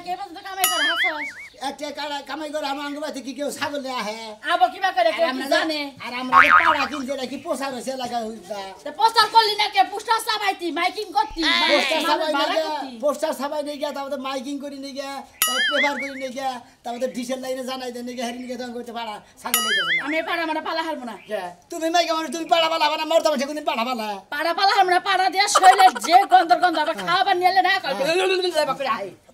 একটা কামাই করে আমার বাড়িতে কি কেউ ছাগল আহে আবার কিবা করে আমরা জানে আর আমরা পাড়া কিনতে নাকি পোষা রয়েছে এলাকা পোস্টার করলি না কে পোস্টার সাবাইতি মাইকিং করতি হ্যাঁ। পোস্টার সাবাই না পোস্টার সাবাই নিয়ে গিয়া তারপরে মাইকিং করি নিয়ে গিয়া তারপর পেপার করি তারপরে ডিসেল লাইনে জানাই দেন নিয়ে ছাগল তুমি মাইকা তুমি পাড়া পালা মানে মরতে পারছো পাড়া পালা পাড়া পালা হারবো পাড়া দিয়ে যে গন্ধর গন্ধ আবার নিয়ে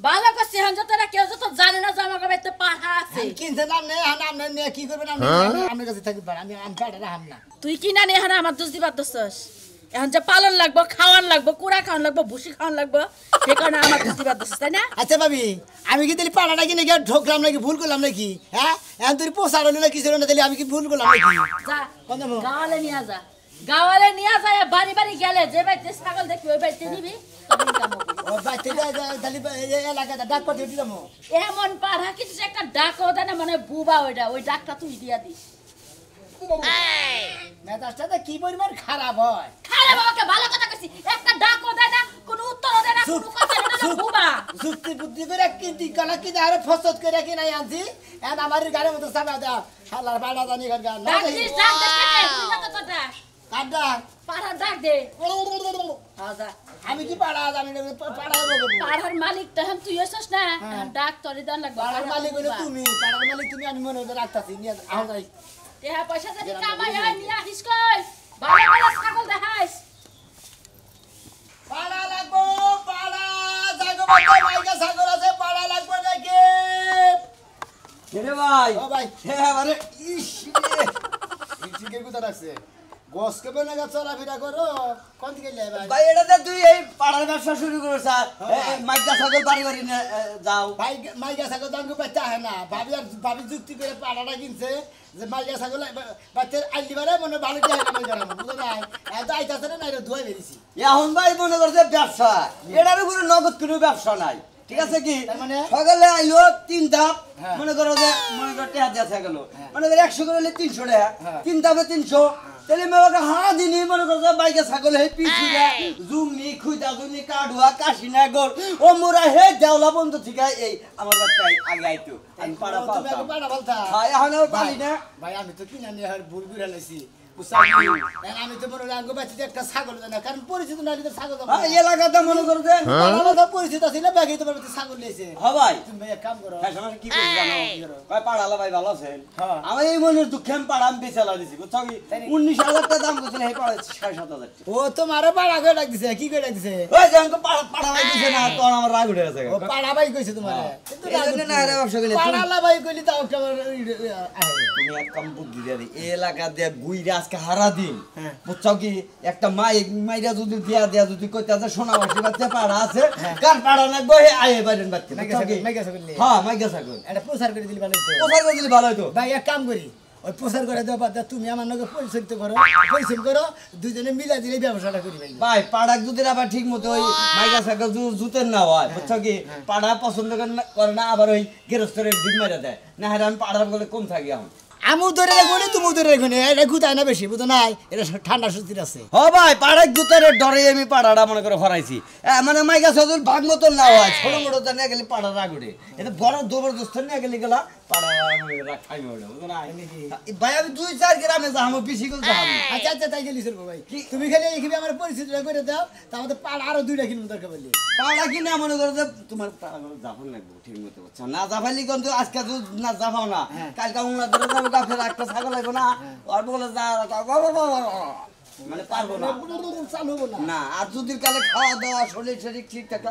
না আমি কি হ্যাঁ? পাড়া তুই আমার দোষ পালন লাগবো খাওয়ান লাগবো কুড়া খাওয়ান লাগবো খাওয়ান কারণে আমার আচ্ছা কি কিনে গিয়ে ঢোকলাম নাকি ভুল করলাম নাকি হ্যাঁ তুই পোষা রইল না কিছু না আমি কি ভুল করলাম নাকি নিয়ে যা গাওয়ালে নিয়ে যায় বাড়ি বাড়ি গেলে যে ভাই ছাগল দেখবি ওই নিবি এমন পাড়া কিছু একটা ডাক মানে বুবা ওইটা ওই ডাকটা তুই দিয়া দিস খারাপ হয় খারাপ না উত্তর করে ফসত করে আনছি আমার গাড়ির মতো সামনে কার ডাক পাড়ার ডাক দে আচ্ছা, আমি কি পাড়া জানি না পাড়া পাড়ার মালিক তখন হ্যাঁ, তুই এসছিস না হ্যাঁ। ডাক তরি দান লাগবে পাড়ার মালিক হইলো তুমি পাড়ার মালিক তুমি আমি মনে হইলো রাখতাছি নিয়ে আহ যাই টেহা পয়সা যদি কামাই হয় নিয়ে আসিস কই বাবা বাবা ছাগল দেখাইস পাড়া লাগবো পাড়া জাগো বাবা ভাইকে ছাগল আছে পাড়া লাগবো নাকি রে ভাই ও ভাই হ্যাঁ আরে ইস রে ইটিকে কোথা রাখছে এটা এই পাড়ার ব্যবসা শুরু হ্যাঁ। মাইকা যাও ভাই মাইকা ভাবি এখন ভাই মনে করছে ব্যবসা এটার উপরে নগদ কোনো ব্যবসা নাই ঠিক আছে কি মানে? সকালে আইলো তিন ধাপ হ্যাঁ। মনে করো মনে করো গেল হ্যাঁ। মনে করো একশো করে তিনশো তিন ধাপে তিনশো তাহলে মেয়ে হাঁ দিনি মনে করছো বাইকে ছাগল হে পিছিয়া জুমনি খুইদা জুমনি কাডুয়া কাশিনা গোর ও মোরা হে দেওলা বন্ধ ঠিক এই আমার বাচ্চাই আগে আইতো আমি পাড়া পালতাম হ্যাঁ এখন পালি না ভাই আমি তো কিনা নিয়ে ভুল করে লাইছি হ্যাঁ, আমি তো মনে রাঙ্গ বাঁচিতে একটা ছাগল না কারণ পরিচিত না হলে তো ছাগল এলাকাতে মনে করো যে এলাকা হ্যাঁ। হ্যাঁ? পরিচিত আছে না ব্যাগে তোমার ছাগল দিয়ে এই আজকে হারা দিন হ্যাঁ। বুঝছো কি একটা মাই মাইরা যদি দিয়া দিয়া যদি কইতে আছে সোনা বাসি বাচ্চা পাড়া আছে হ্যাঁ। কার পাড়া না গহে আয়ে বাইরেন বাচ্চা হ্যাঁ মাইকা সাগর এটা প্রচার করে দিলি ভালো হইতো প্রচার করে দিলি ভালো হইতো ভাই এক কাম করি ওই প্রচার করে দেওয়া বাদ তুমি আমার নাকি পরিচালিত করো পরিশ্রম করো দুইজনে মিলা দিলে ব্যবসাটা করি ভাই ভাই পাড়া যদি আবার ঠিক মতো ওই মাইকা সাইকেল জুতের না হয় বুঝছো কি হ্যাঁ। পাড়া পছন্দ করে না আবার ওই গেরস্তরের ডিগ মারা দেয় না হ্যাঁ আমি পাড়ার বলে কম থাকি এখন আমু ধরে রাখবো না তুমি ধরে রাখবো না এটা গুতায় না বেশি বুধ নাই এটা ঠান্ডা সুতির আছে হ ভাই পাড়ায় গুতারে ডরে আমি পাড়াটা মনে করে ফরাইছি মানে মাইকা সজল ভাগ মতন না হয় ছোট মোটো না গেলে পাড়া রাগুড়ে এটা বড় জবরদস্ত না গেলে গেলা ভাই আমি দুই চার গ্রামে যাবো বেশি করে যাবো আচ্ছা আচ্ছা তাই গেলি চলবো ভাই তুমি খালি এইখানে আমার পরিস্থিতিটা করে দাও তা আমাদের পাড়া আরো দুইটা কিনবো দরকার বললি পাড়া কিনা মনে করো যে তোমার পাড়া যাবো লাগবো ঠিক মতো বুঝছো হ্যাঁ। হ্যাঁ। মানে পারবো না আর যদি কালে খাওয়া দাওয়া শরীর শরীর ঠিক থাকে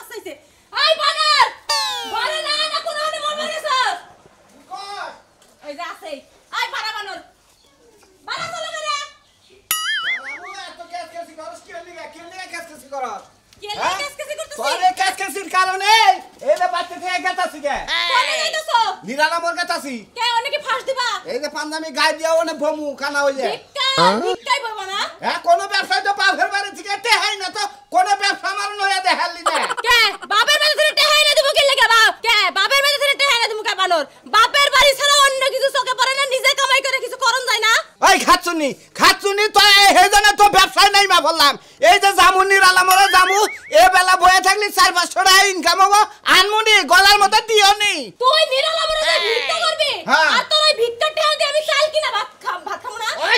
como canal, la চুনি তো হে জানা তো ব্যবসায় নাই মা বললাম এই যে জামুনির আলামর জামু এ বেলা বয়ে থাকলি চার পাঁচশো টাকা ইনকাম হবো আনমুনি গলার মতো দিও নি তুই নিরালামরে যাই ভিক্ষা করবি হ্যাঁ। আর তোর ওই ভিক্ষার টেও দিয়ে আমি চাল কিনা ভাত খাম ভাত খাবো না ওই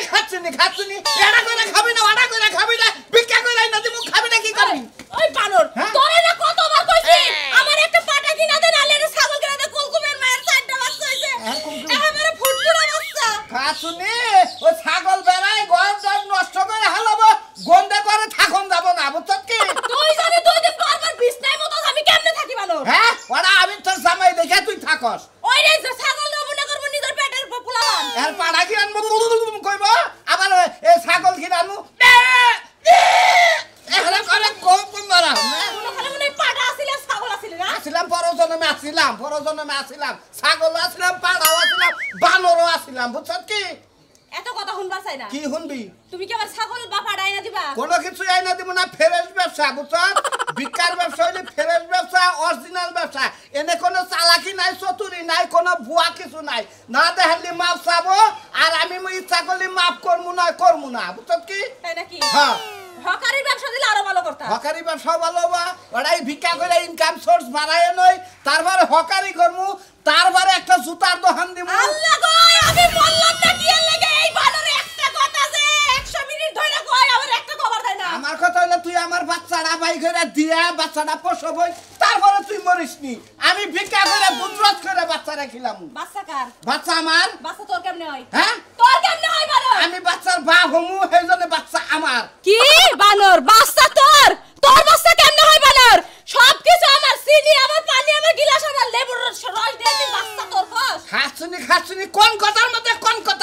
নি খাচ্ছুনি নি এটা করে খাবি না ওটা করে খাবি না ভিক্ষা করে না দিমু খাবি না কি করবি ওই বানর হ্যাঁ। তোরে না কতবার কইছি আমার একটা পাটা কিনা দে নালে ছাগল কিনা দে কুলকুমের মায়ের চারটা বাচ্চা হইছে হ্যাঁ, শাশুনি ও ছাগল বেড়ায় গম জম নষ্ট করে হালাবো গন্ধে করে থাকুন যাবো না বুঝছো কি তুই জানি তুই যে বারবার বিছনায় মতো আমি কেমনে থাকি ভালো হ্যাঁ ওরা আমি তোর জামাই দেখে তুই থাকস ওই রে ছাগল নমুনা করবো নিজের পেটের পপুলার এর পাড়া কি আনবো কইবো আবার ছাগল কি আনবো জন্মে আসিলাম পর জন্মে আসিলাম ছাগলও আসিলাম পাড়াও আসিলাম বানরও আসিলাম বুঝছ কি এত কথা শুনবা চাই না কি শুনবি তুমি কি ছাগল আইনা দিবা কিছু আইনা দিব না ব্যবসা বুঝছ বিকার ব্যবসা হইলে ব্যবসা অরিজিনাল ব্যবসা এনে কোনো চালাকি নাই চতুরি নাই কোনো ভুয়া কিছু নাই না দেখালি মাফ চাবো আর আমি ইচ্ছা মাফ মাপ করবো না করবো না বুঝছ কি তাই নাকি হ্যাঁ ব্যবসা দিলে আরো ভালো হকারি ব্যবসা ভালো বা ওরাই ভিক্ষা করে ইনকাম সোর্স বাড়ায় নয় তারপরে হকারি করমু তারপরে একটা জুতার দোকান দিব আমার কথা হলো তুই আমার বাচ্চারা বাই করে দিয়া বাচ্চাটা পোষবই আমি ভিক্ষা করে করে বাচ্চা রাখিলাম বাচ্চা কার বাচ্চা আমার বাচ্চা তোর কেমনে হয় হ্যাঁ তোর কেমনে হয় বানর আমি বাচ্চার হমু বাচ্চা আমার কি বানর বাচ্চা তোর তোর বাচ্চা কেমনে হয় বানর আমার চিনি আমার পানি আমার গিলাস আমার লেবুর রস দিয়ে বাচ্চা তোর কোন কথার মধ্যে কোন কথা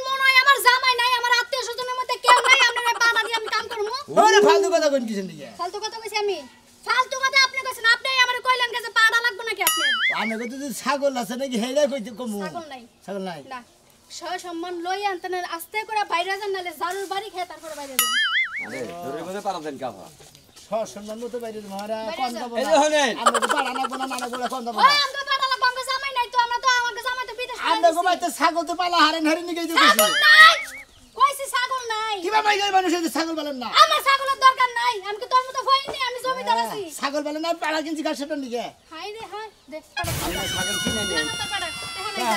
ওরে ফালতু কথা ফালতু কথা কইছি আমি ফালতু কথা আপনি কইছেন আপনি আমারে কইলেন কাছে পাড়া লাগবে নাকি আপনি আমি কইতে যে ছাগল আছে নাকি হেইরা কইতে কমু ছাগল নাই ছাগল নাই না সম্মান লই আনতেন আস্তে করে বাইরে যান নালে জারুর বাড়ি খেয়ে তারপরে বাইরে যান আরে দূরের মধ্যে পাড়া দেন কাফা সম্মান মতো বাইরে কোন এই তো পাড়া না বলে কোন ওই পাড়া জামাই নাই তো আমরা তো আমাকে জামাই তো বিদেশ আমরা ছাগল তো পালা হারেন হারেন নিগে দিছি নাই কিবা মাইগার মানুষ এই ছাগল বলেন না আমার ছাগলের দরকার নাই আমি কি তোর মতো হইনি আমি জমি আছি ছাগল বলেন না পাড়া কিনছি গাছ সেটা নিকে হাই রে হাই দেখ পাড়া ছাগল কিনে নে না পাড়া এখন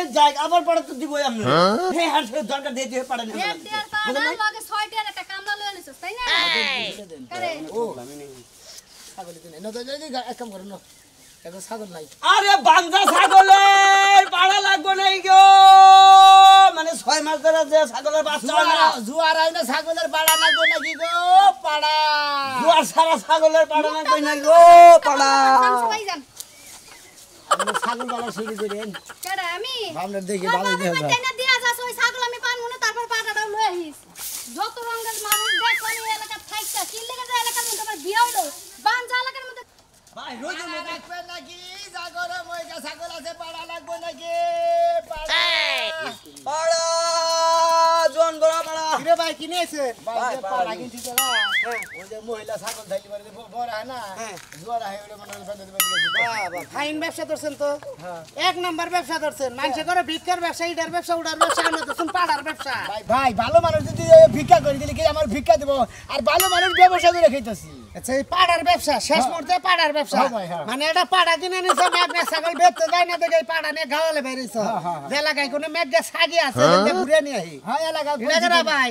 আইতা আবার পরে তো দিবই আমি দরকার দিয়ে দিয়ে পাড়া নিয়ে ছয়টার একটা কামলা লয়ে নিছিস তাই না ও ছাগল কিনে না তো এক কাম করো না এখন ছাগল নাই আরে বান্দা ছাগলের পাড়া লাগবে নাই গো মানে ছয় মাস ধরে যে ছাগলের বাচ্চা জুয়ার আই না পাড়া লাগবে নাকি গো পাড়া জুয়ার সারা ছাগলের পাড়া লাগবে নাকি গো পাড়া ছাগল পালা শুরু করেন আমি ভাবনা দেখি ভালো দেখা যায় ছাগল আমি পান মনে তারপর পাড়াটা লয়ে আহিস নিয়েছে হ্যাঁ। হ্যাঁ। হ্যাঁ। করে ভিক্ষার ব্যবসা ইটার ব্যবসা পাড়ার ব্যবসা ভাই ভালো মানুষ ভিক্ষা করে আর ভালো মানুষ আচ্ছা, পাড়ার ব্যবসা শেষ মুহূর্তে পাড়ার ব্যবসা মানে এটা পাড়া কিনে নিছে ছাগল বেচতে যায় না দেখে পাড়া নিয়ে গাওয়ালে বেরিয়েছ এলাকায় কোনো মেঘনা ছাগি আছে ভাই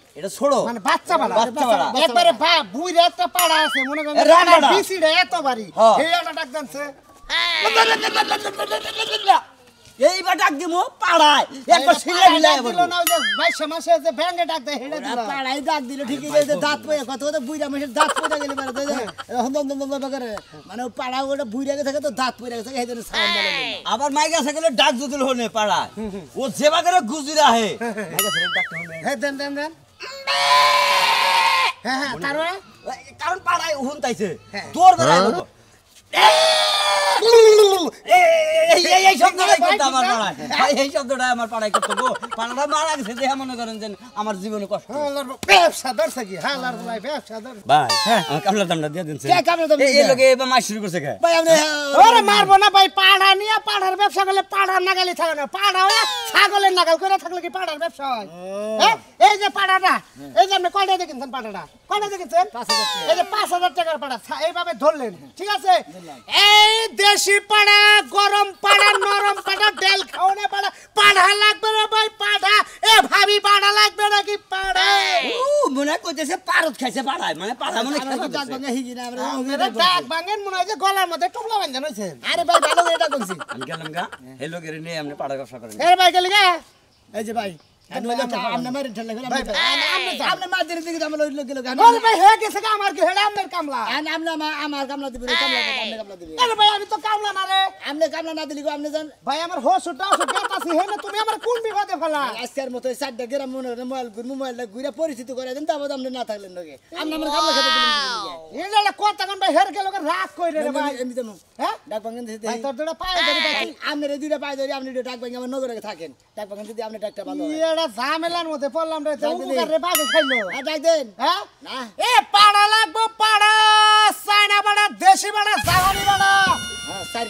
এটা ছোড়ো মানে বাচ্চা বালা বাচ্চা বালা একবারে বা একটা পাড়া আছে মনে করেন এত বাড়ি এই ডাক এইবার ডাক দিমু পাড়ায় একবার ছিলে না ওই যে মাসে যে ডাক দেয় হেড়ে পাড়ায় ডাক দিলো ঠিকই যে দাঁত হ্যাঁ। পয়ে কত কত বুইরা মাসের দাঁত পয়ে গেলে দম দম দম করে মানে পাড়া ওটা বুইরা গেছে তো দাঁত পয়ে গেছে এই জন্য সাউন্ড আবার মাইক আছে গেলে ডাক দিল হনে পাড়ায় ও যেবা করে গুজরা হে মাইক আছে ডাক হনে হে দেন দেন দেন হ্যাঁ হ্যাঁ তারপরে মানে? কারণ পাড়ায় উহুন তাইছে হ্যাঁ। তোর বেড়ায় হ্যাঁ? এই ব্যবসা দর্শা কি হালার ভাই ব্যবসা হ্যাঁ। হ্যাঁ। মারবো না ভাই পাড়া নিয়ে পাড়ার ব্যবসা করলে পাড়ার নাগালি থাকে না পাড়া হয়ে ছাগলের নাগাল করে থাকলে কি পাড়ার ব্যবসা হয় হ্যাঁ? এই যে পাড়াটা এই যে আপনি কয়টা দেখেছেন পাড়াটা কয়টা দেখেছেন এই যে পাঁচ হাজার টাকার পাড়া এইভাবে ধরলেন ঠিক আছে এই দেশি পাড়া গরম পাড়া নরম পাড়া ডেল খাওয়ানো পাড়া পাড়া লাগবে না ভাই পাড়া এ ভাবি পাড়া লাগবে নাকি পাড়া ও মনে করতেছে পারত খাইছে পাড়া মানে পাড়া মনে খাইছে দাগ ভাঙে হিগি না আমরা দাগ ভাঙে মনে হয় যে গলার মধ্যে টুপলা বান্ধা নইছে আরে ভাই ভালো এটা কইছি আমি গেলাম গা হেলো হ্যাঁ। গরে নিয়ে আমরা পাড়া ব্যবসা করেন এ ভাই গেলি গা এই যে ভাই আমি তো কামলা না রে আপনি কামলা না দিলি আপনি ভাই আমার হোস আছি হেনে তুমি আমার কোন বিপদে ফেলা আজকের মতো চারটা গ্রাম মনে হয় মোবাইল ঘুর মোবাইলটা ঘুরে করে দেন তারপর আমরা না থাকলেন লোকে আমরা আমার কামলা খেতে দিলেন এটা কথা কামটা হের গেল রাগ কইরে রে ভাই এমনি তো হ্যাঁ ডাক দিতে তোর দুটো ধরে রে দুটো ধরে ডাক আমার নগরে থাকেন ডাক আপনি ডাকটা ঝামেলার মধ্যে পড়লাম রে রে খাইলো দেন হ্যাঁ না এ পাড়া লাগবো পাড়া সাইনা দেশি পাড়া জাগানি পাড়া হ্যাঁ সাইড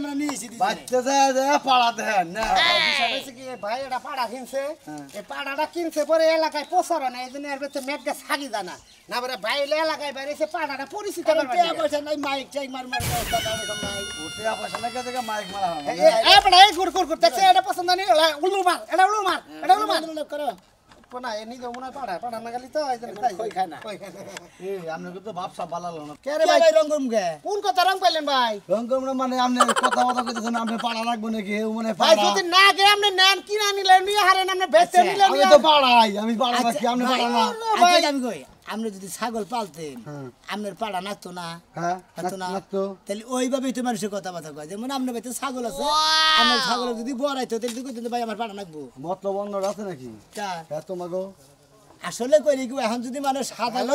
আমরা নিয়ে এসে বাচ্চা যায় যায় পাড়া দেন না বিষয় হচ্ছে কি ভাই এটা পাড়া কিনছে এই পাড়াটা কিনছে পরে এলাকায় প্রচার না এই জন্য এর ভেতরে মেঘটা সারি জানা না বলে বাইরে এলাকায় বাইরে এসে পাড়াটা পরিচিত নাই মাইক চাই মার মার মারা হবে এটা পছন্দ নেই উলু মার এটা উলু মার এটা উলু মার করো এ মনে পাড়া পাড়া না গালি তো তাই কই আমনে সব কে রে ভাই গে কোন কথা রং পাইলেন ভাই রঙ্গম মানে আমনে কথা কথা কইতেছেন আমনে পাড়া লাগবে নাকি এ মনে পাড়া ভাই যদি না গে আমনে নাম কিনা নিলেন নি হারেন আমনে বেচতে আচ্ছা, নিলেন আমি তো পাড়াই আমি পাড়া রাখি আচ্ছা, আমনে পাড়া না আচ্ছা, আমি কই আপনি যদি ছাগল পালতেন হ্যাঁ। আপনার পাড়া নাচতো না হ্যাঁ, নাচতো না তাহলে ওইভাবেই তো মানুষের কথা বার্তা কয় যেমন আপনার বাড়িতে ছাগল আছে আমার ছাগল যদি বড়াইতো তাহলে তুই কইতেন ভাই আমার পাড়া নাকবো মতলব অন্য আছে নাকি তা হ্যাঁ, তোমাকে আসলে কইলি কি এখন যদি মানুষ সাধারণ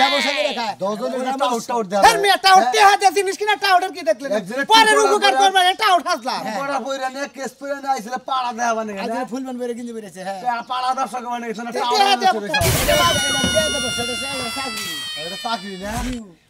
ব্যবসা করে খায় আর মিয়া টাউট তে হাতে জিনিস কিনা টাউটের কি দেখলেন পরে উপকার করবা টাউট হাসলাম বড় বইরা নিয়ে কেস পইরা নিয়ে পাড়া দেয়া বানে আজ কিনতে বেরেছে হ্যাঁ।, হ্যাঁ পাড়া দর্শক বানে এটা এটা না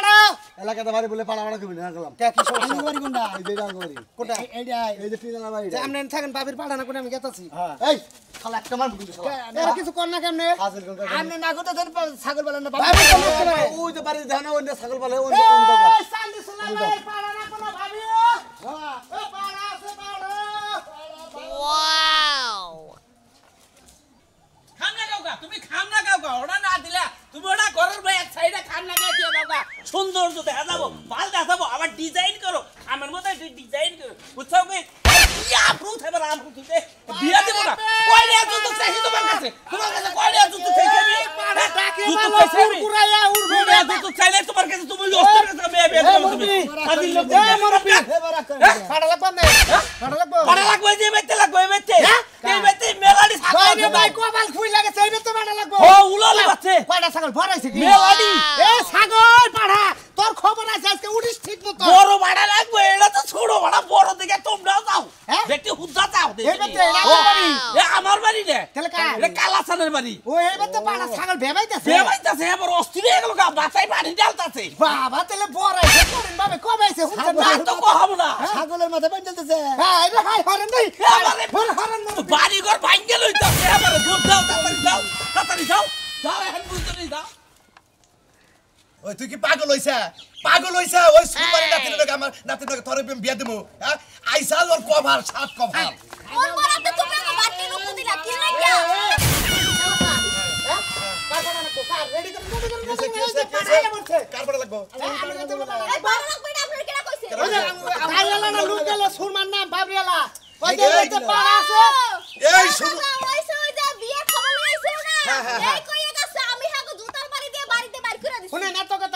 এলাকাতে বাড়ি বলে পাড়া পাড়া কবি না হ্যাঁ, গেলাম কে কি সমস্যা বাড়ি কোনটা এই যে ডাঙ্গ বাড়ি কোনটা এইটা এই যে তিন বাড়ি যে আমনে থাকেন বাপের পাড়া না কোন আমি গেতাছি হ্যাঁ এই ছাগল বলে না দেখা যাবো পাল আবার ডিজাইন করো আমার মতো ডিজাইন আজকে উঠিস ঠিক মতো বড় ভাড়া লাগবে এটা তো ছোট ভাড়া বড় দিকে তোমরাও যাও হ্যাঁ? দেখতে হুদ্দা যাও আমার বাড়ি রে এটা কালাসানের বাড়ি ও এবার তো পাড়া ছাগল ভেবাইতেছে ভেবাইতেছে এবার অস্থির হয়ে গেল বাঁচাই পানি ডালতাছে বাবা তাহলে বড় আইছে করেন ভাবে কবে আইছে তো কহাবো না হ্যাঁ? ছাগলের মাথা পানি ডালতেছে হ্যাঁ বাড়ি ঘর ভাঙ্গে লইতাছে দুধ দাও তাড়াতাড়ি দাও তাড়াতাড়ি দাও ওই তুই কি পাগল হইছা পাগল হইছা ওই সুপারি হ্যাঁ। নাতির লগে আমার নাতির লগে তোরে প্রেম বিয়া দেবো হ্যাঁ আইসা ওর কভার সাত কভার হ্যাঁ। কোন বরাতে তুমি হ্যাঁ। আমার বাটি রূপ দিলা কি লাগিয়া এই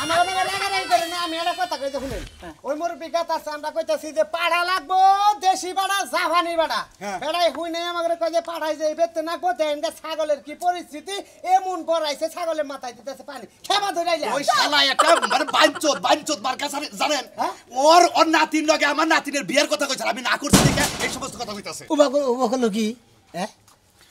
হ্যাঁ। ওই আমরা যে পাড়া লাগবো দেশি হ্যাঁ। হুই যে ছাগলের কি পরিস্থিতি এমন বড়াইছে ছাগলের মাথায় দিতেছে পানি খেবা ধরাইলে মানে জানেন হ্যাঁ? ওর ওর নাতির লগে আমার নাতিনের বিয়ের কথা কইছে আমি না করছি এই সমস্ত কথা কইতাছে কি হ্যাঁ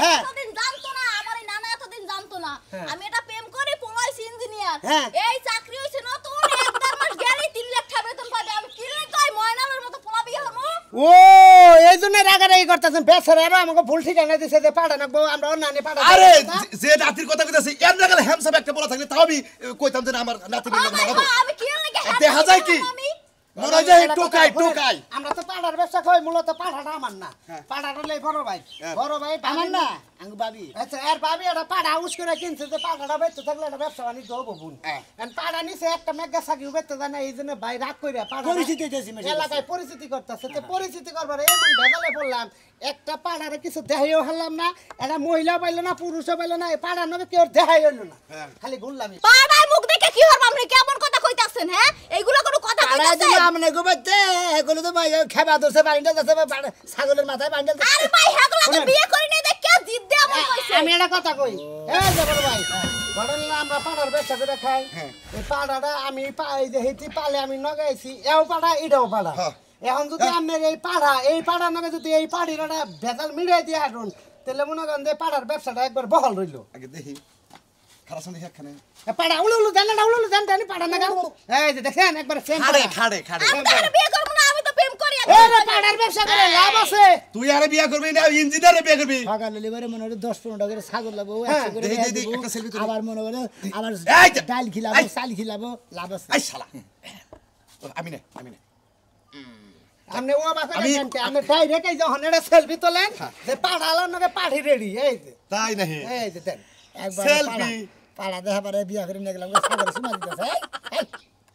হ্যাঁ এতদিন জানতো না আমার এই নানা এতদিন জানতো না হ্যাঁ। আমি এটা প্রেম করি পড়াইছি ইঞ্জিনিয়ার হ্যাঁ। এই চাকরি হইছে না এক দেড় মাস গেলেই 3 লাখ টাকা বেতন পাবে আমি কি রে কই ময়নালের মতো পোলাবি হমু ও এই জন্য রাগারাগি করতেছেন বেচারারা আমাকে ভুল ঠিকানা দিছে যে পাড়া না বউ আমরা নানি পাড়া আরে যে নাতির কথা কইতাছি এর লাগালে হ্যামসাব একটা বলা থাকলে তাও আমি কইতাম যে আমার নাতি আমি কি দেখা যায় কি হ্যাঁ। হ্যাঁ। আচ্ছা, একটা হ্যাঁ। পরিচিতি করবার এমন বললাম একটা পাড়ারে কিছু দেহাইও হারলাম না এটা মহিলা পাইলো না পুরুষও পাইলো না পাড়ার নামে কেউ দেহাই না খালি ঘুরলাম দেখে কি হরব আমি কেমন কথা করছেন হ্যাঁ এইগুলো কোনো কথা কইতাছেন আরে আমনে গোবতে এগুলো তো ভাই খেবা দসে বাড়িটা দসে ছাগলের মাথায় বান্ডেল আরে ভাই হেগুলো হ্যাঁ, তো বিয়ে করে নেই দেখ কে জিদ দে আমার কইছে আমি এটা কথা কই এ জবর ভাই পাড়ার হ্যাঁ। আমি পালে আমি নগাইছি এও পাড়া পাড়া হ্যাঁ। এখন যদি এই পাড়া এই পাড়া নামে যদি এই একটা দিয়ে মনে পাড়ার ব্যবসাটা একবার বহল রইলো দেখি খারাপ দেখে এখানে পাড়া উলো উলো জান না উলো উলো জান জানি পাড়া না গাও এই যে দেখেন একবার সেম খাড়ে খাড়ে খাড়ে আমি বিয়ে করব না আমি তো প্রেম করি আরে পাড়ার ব্যবসা করে লাভ আছে তুই আরে বিয়ে করবি না ইঞ্জিনিয়ারে বিয়ে করবি পাগল লিবারে মনে হয় 10 15 টাকা ছাগল লাবো 100 হ্যাঁ, করে দেই দেই একটা সেলফি তুই আবার মনে হলো আবার ডাল খিলাবো চাল খিলাবো লাভ আছে এই শালা আমি না আমি না আপনি ও বাসা জানতে আপনি ডাইরেক্ট এই যখন এটা সেলফি তোলেন হ্যাঁ। যে পাড়া আলার নাকি রেডি এই তাই নাহি এই যে দেন একবার পাড়া দেখা পারে বিয়া করে নিয়ে গেলাম সাগরে সীমা